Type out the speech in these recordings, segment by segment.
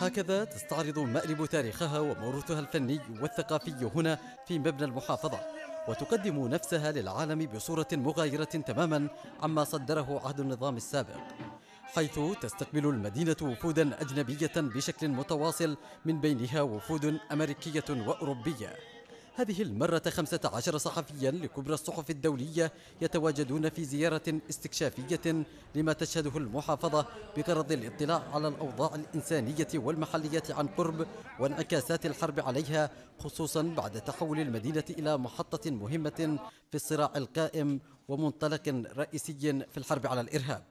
هكذا تستعرض مأرب تاريخها وموروثها الفني والثقافي هنا في مبنى المحافظة وتقدم نفسها للعالم بصورة مغايرة تماما عما صدره عهد النظام السابق حيث تستقبل المدينة وفودا أجنبية بشكل متواصل من بينها وفود أمريكية وأوروبية هذه المرة 15 صحفيا لكبرى الصحف الدولية يتواجدون في زيارة استكشافية لما تشهده المحافظة بغرض الاطلاع على الأوضاع الإنسانية والمحلية عن قرب وانعكاسات الحرب عليها خصوصا بعد تحول المدينة إلى محطة مهمة في الصراع القائم ومنطلق رئيسي في الحرب على الإرهاب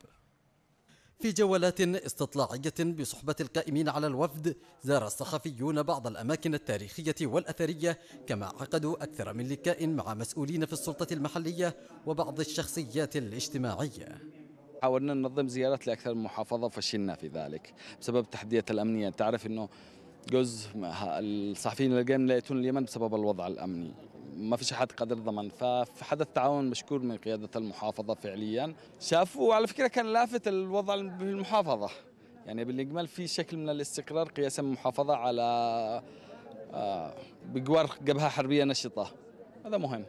في جولات استطلاعية بصحبة القائمين على الوفد زار الصحفيون بعض الأماكن التاريخية والأثرية كما عقدوا أكثر من لقاء مع مسؤولين في السلطة المحلية وبعض الشخصيات الاجتماعية حاولنا ننظم زيارات لأكثر من محافظة فشلنا في ذلك بسبب التحديات الأمنية تعرف أنه جزء الصحفيين اللي جايين لا يأتون اليمن بسبب الوضع الأمني ما فيش حد قادر ضمن ففي حدث تعاون مشكور من قيادة المحافظة فعليا شافوا وعلى فكرة كان لافت الوضع بالمحافظة يعني بالإجمال في شكل من الاستقرار قياسا محافظه على آه، بجوار جبهة حربية نشطة هذا مهم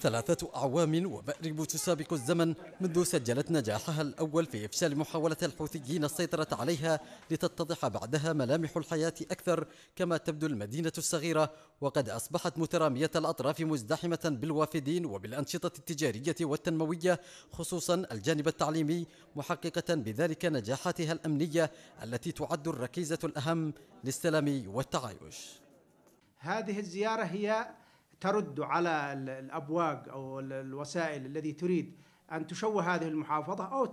ثلاثة أعوام ومأرب تسابق الزمن منذ سجلت نجاحها الأول في إفشال محاولة الحوثيين السيطرة عليها لتتضح بعدها ملامح الحياة أكثر كما تبدو المدينة الصغيرة وقد أصبحت مترامية الأطراف مزدحمة بالوافدين وبالأنشطة التجارية والتنموية خصوصا الجانب التعليمي محققة بذلك نجاحاتها الأمنية التي تعد الركيزة الأهم للسلام والتعايش هذه الزيارة هي ترد على الابواق او الوسائل الذي تريد ان تشوه هذه المحافظه او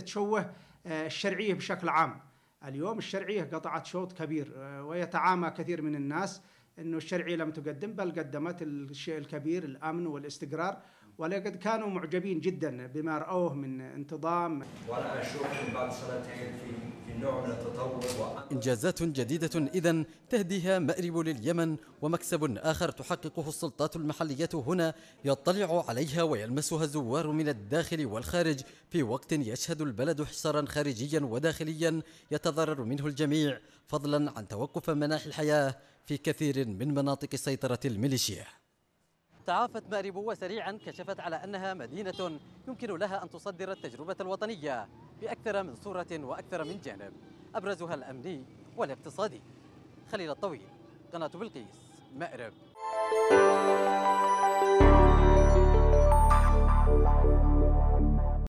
تشوه آه، الشرعيه بشكل عام. اليوم الشرعيه قطعت شوط كبير آه، ويتعامى كثير من الناس انه الشرعيه لم تقدم بل قدمت الشيء الكبير الامن والاستقرار ولقد كانوا معجبين جدا بما رأوه من انتظام وأنا اشوف بعد سنتين في في نوع من التطور إنجازات جديدة إذا تهديها مأرب لليمن ومكسب آخر تحققه السلطات المحلية هنا يطلع عليها ويلمسها الزوار من الداخل والخارج في وقت يشهد البلد حصارا خارجيا وداخليا يتضرر منه الجميع فضلا عن توقف مناحي الحياة في كثير من مناطق سيطرة الميليشيا تعافت مأرب سريعا كشفت على أنها مدينة يمكن لها أن تصدر التجربة الوطنية بأكثر من صورة وأكثر من جانب أبرزها الأمني والاقتصادي خليل الطويل قناة بلقيس مأرب